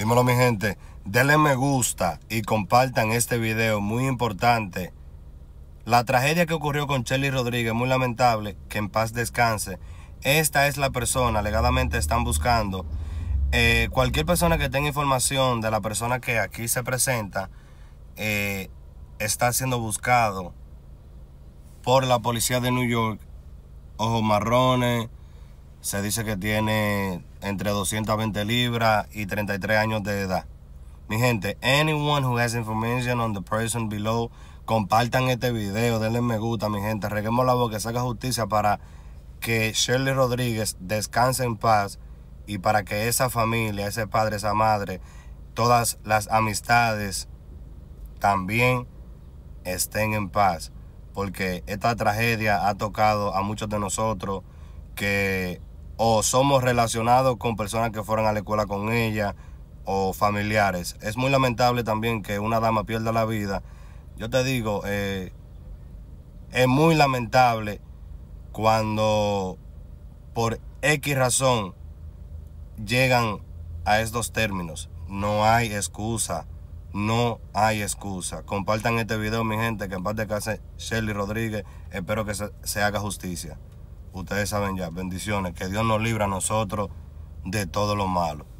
Dímelo mi gente, denle me gusta y compartan este video, muy importante. La tragedia que ocurrió con Chelly Rodríguez, muy lamentable, que en paz descanse. Esta es la persona, alegadamente están buscando. Eh, cualquier persona que tenga información de la persona que aquí se presenta, eh, está siendo buscado por la policía de New York. Ojos marrones, se dice que tiene entre 220 libras y 33 años de edad. Mi gente, anyone who has information on the person below, compartan este video, denle me gusta, mi gente. Reguemos la voz que saca justicia para que Shirley Rodríguez descanse en paz y para que esa familia, ese padre, esa madre, todas las amistades también estén en paz. Porque esta tragedia ha tocado a muchos de nosotros que o somos relacionados con personas que fueron a la escuela con ella o familiares. Es muy lamentable también que una dama pierda la vida. Yo te digo, eh, es muy lamentable cuando por X razón llegan a estos términos. No hay excusa. No hay excusa. Compartan este video, mi gente, que en paz de casa Shelly Rodríguez. Espero que se haga justicia ustedes saben ya, bendiciones, que Dios nos libra a nosotros de todo lo malo.